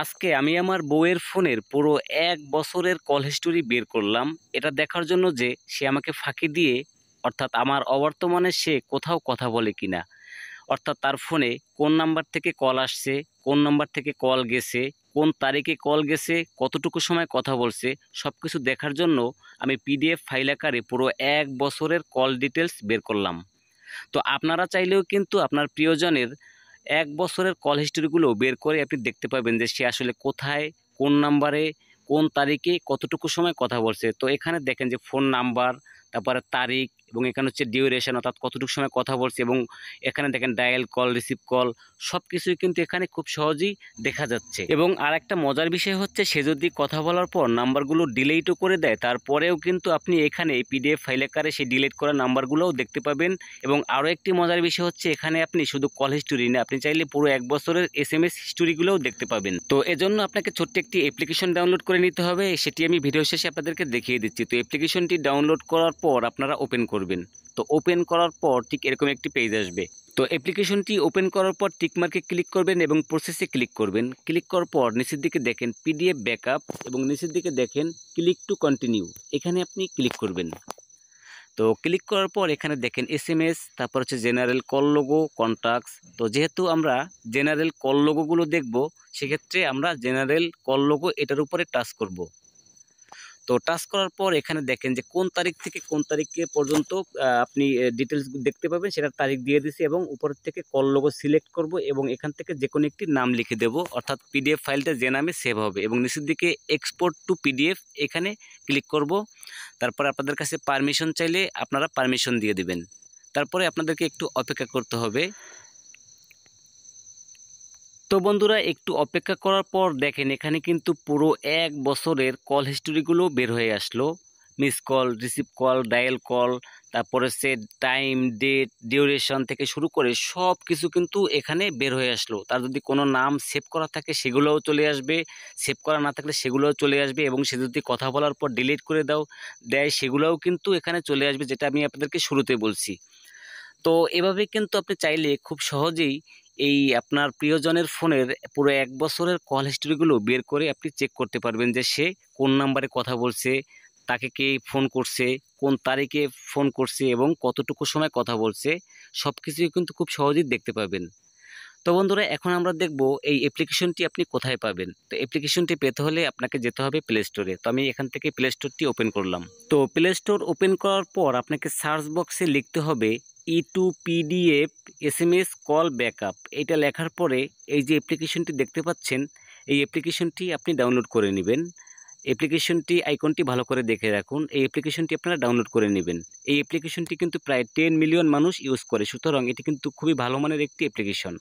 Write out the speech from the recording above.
আজকে আমি আমার বউয়ের ফোনের পুরো এক বছরের কল হিস্টোরি বের করলাম এটা দেখার জন্য যে সে আমাকে ফাঁকি দিয়ে অর্থাৎ আমার অবর্তমানে সে কোথাও কথা বলে কিনা অর্থাৎ তার ফোনে কোন নাম্বার থেকে কল আসছে কোন নাম্বার থেকে কল গেছে কোন তারিখে কল গেছে কতটুকু সময় কথা বলছে সব কিছু দেখার জন্য আমি পিডিএফ ফাইল আকারে পুরো এক বছরের কল ডিটেলস বের করলাম তো আপনারা চাইলেও কিন্তু আপনার প্রিয়জনের এক বছরের কল হিস্টোরিগুলো বের করে আপনি দেখতে পাবেন যে সে আসলে কোথায় কোন নাম্বারে কোন তারিখে কতটুকু সময় কথা বলছে তো এখানে দেখেন যে ফোন নাম্বার তারপরে তারিখ এবং এখানে হচ্ছে ডিউরেশন অর্থাৎ কতটুকু সময় কথা বলছি এবং এখানে দেখেন ডায়াল কল রিসিভ কল সব কিছুই কিন্তু এখানে খুব সহজেই দেখা যাচ্ছে এবং আর একটা মজার বিষয় হচ্ছে সে যদি কথা বলার পর নাম্বারগুলো ডিলেটও করে দেয় তারপরেও কিন্তু আপনি এখানে পিডিএফ ফাইল আকারে সেই ডিলিট করা নাম্বারগুলোও দেখতে পাবেন এবং আরও একটি মজার বিষয় হচ্ছে এখানে আপনি শুধু কল হিস্টোরি না আপনি চাইলে পুরো এক বছরের এস এম এস হিস্টোরিগুলোও দেখতে পাবেন তো এজন্য আপনাকে ছোট্ট একটি অ্যাপ্লিকেশন ডাউনলোড করে নিতে হবে সেটি আমি ভিডিও শেষে আপনাদেরকে দেখিয়ে দিচ্ছি তো অ্যাপ্লিকেশনটি ডাউনলোড করার পর আপনারা ওপেন করবেন তো ওপেন করার পর ঠিক এরকম একটি পেজ আসবে তো অ্যাপ্লিকেশনটি ওপেন করার পর টিকমার্কে ক্লিক করবেন এবং প্রসেসে ক্লিক করবেন ক্লিক করার পর নিচের দিকে দেখেন পিডিএফ ব্যাকআপ এবং নিচের দিকে দেখেন ক্লিক টু কন্টিনিউ এখানে আপনি ক্লিক করবেন তো ক্লিক করার পর এখানে দেখেন এস এম এস তারপর হচ্ছে জেনারেল কল লোগো কন্ট্যাক্টস তো যেহেতু আমরা জেনারেল কল লোগোগুলো দেখব সেক্ষেত্রে আমরা জেনারেল কল লোগো এটার উপরে টাচ করব। তো টাচ করার পর এখানে দেখেন যে কোন তারিখ থেকে কোন তারিখে পর্যন্ত আপনি ডিটেলস দেখতে পাবেন সেটার তারিখ দিয়ে দিছি এবং উপর থেকে কল লোক সিলেক্ট করব এবং এখান থেকে যে কোনো একটি নাম লিখে দেব অর্থাৎ পিডিএফ ফাইলটা যে নামে সেভ হবে এবং নিচের দিকে এক্সপোর্ট টু পিডিএফ এখানে ক্লিক করব তারপর আপনাদের কাছে পারমিশন চাইলে আপনারা পারমিশন দিয়ে দিবেন তারপরে আপনাদেরকে একটু অপেক্ষা করতে হবে তো বন্ধুরা একটু অপেক্ষা করার পর দেখেন এখানে কিন্তু পুরো এক বছরের কল হিস্টোরিগুলো বের হয়ে আসলো miss call receive call dial call তারপরে সে টাইম ডেট ডিউরেশন থেকে শুরু করে সব কিছু কিন্তু এখানে বের হয়ে আসলো তার যদি কোনো নাম সেভ করা থাকে সেগুলোও চলে আসবে সেভ করা না থাকলে সেগুলোও চলে আসবে এবং সে যদি কথা বলার পর ডিলিট করে দাও দেয় সেগুলোও কিন্তু এখানে চলে আসবে যেটা আমি আপনাদেরকে শুরুতে বলছি তো এভাবে কিন্তু আপনি চাইলে খুব সহজেই এই আপনার প্রিয়জনের ফোনের পুরো এক বছরের কল হিস্ট্রিগুলো বের করে আপনি চেক করতে পারবেন যে সে কোন নাম্বারে কথা বলছে তাকে কে ফোন করছে কোন তারিখে ফোন করছে এবং কতটুকু সময় কথা বলছে সব কিছুই কিন্তু খুব সহজেই দেখতে পাবেন তো বন্ধুরা এখন আমরা দেখব এই অ্যাপ্লিকেশনটি আপনি কোথায় পাবেন তো অ্যাপ্লিকেশনটি পেতে হলে আপনাকে যেতে হবে প্লে স্টোরে তো আমি এখান থেকে প্লে স্টোরটি ওপেন করলাম তো প্লে স্টোর ওপেন করার পর আপনাকে সার্চ বক্সে লিখতে হবে E to PDF S M S call backup এটা লেখার পরে এই যে অ্যাপ্লিকেশনটি দেখতে পাচ্ছেন এই অ্যাপ্লিকেশনটি আপনি ডাউনলোড করে নেবেন অ্যাপ্লিকেশনটি আইকনটি ভালো করে দেখে রাখুন এই অ্যাপ্লিকেশনটি আপনারা ডাউনলোড করে নেবেন এই অ্যাপ্লিকেশনটি কিন্তু প্রায় টেন মিলিয়ন মানুষ ইউজ করে সুতরাং এটি কিন্তু খুবই ভালো মানের একটি অ্যাপ্লিকেশন